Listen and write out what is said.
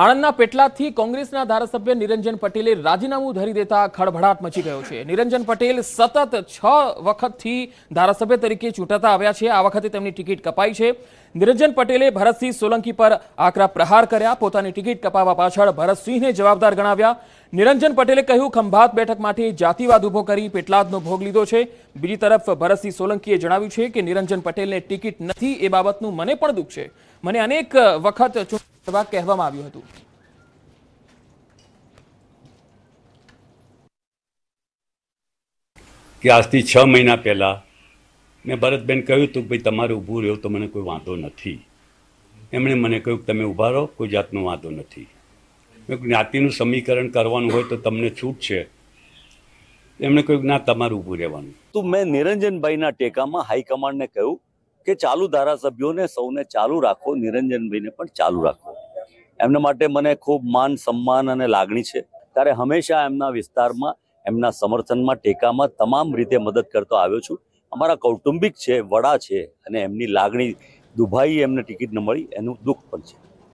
આણંદના પેટલાદથી કોંગ્રેસના ધારાસભ્ય નિરંજન પટેલે રાજીનામું ધરી દેતા ખળભળાટ મચી ગયો છે નિરંજન પટેલ સતત છ વખતથી ધારાસભ્ય તરીકે ચૂંટાતા આવ્યા છે આ વખતે તેમની ટિકિટ કપાઈ છે નિરંજન પટેલે ભરતસિંહ સોલંકી પર આકરા પ્રહાર કર્યા પોતાની ટિકિટ કપાવવા પાછળ ભરતસિંહને જવાબદાર ગણાવ્યા નિરંજન પટેલે કહ્યું ખંભાત બેઠક માટે જાતિવાદ ઉભો કરી પેટલાદનો ભોગ લીધો છે બીજી તરફ ભરતસિંહ સોલંકીએ જણાવ્યું છે કે નિરંજન પટેલને ટિકિટ નથી એ બાબતનું મને પણ દુઃખ છે મને અનેક વખત ચૂંટણી અથવા કહેવામાં આવ્યું હતું કે આજથી છ મહિના પહેલાં મેં ભરતબેન કહ્યું હતું ભાઈ તમારે ઊભું રહ્યો તો મને કોઈ વાંધો નથી એમણે મને કહ્યું કે તમે ઊભા રહો કોઈ જાતનો વાંધો નથી મેં જ્ઞાતિનું સમીકરણ કરવાનું હોય તો તમને છૂટ છે એમણે કહ્યું ના તમારું ઊભું રહેવાનું તો મેં નિરંજનભાઈના ટેકામાં હાઈકમાન્ડને કહ્યું કે ચાલુ ધારાસભ્યોને સૌને ચાલુ રાખો નિરંજનભાઈને પણ ચાલુ રાખો એમના માટે મને ખૂબ માન સન્માન અને લાગણી છે ત્યારે હંમેશા એમના વિસ્તારમાં એમના સમર્થનમાં ટેકામાં તમામ રીતે મદદ કરતો આવ્યો છું અમારા કૌટુંબિક છે વડા છે અને એમની લાગણી દુભાઈ એમને ટિકિટ ન મળી એનું દુઃખ પણ છે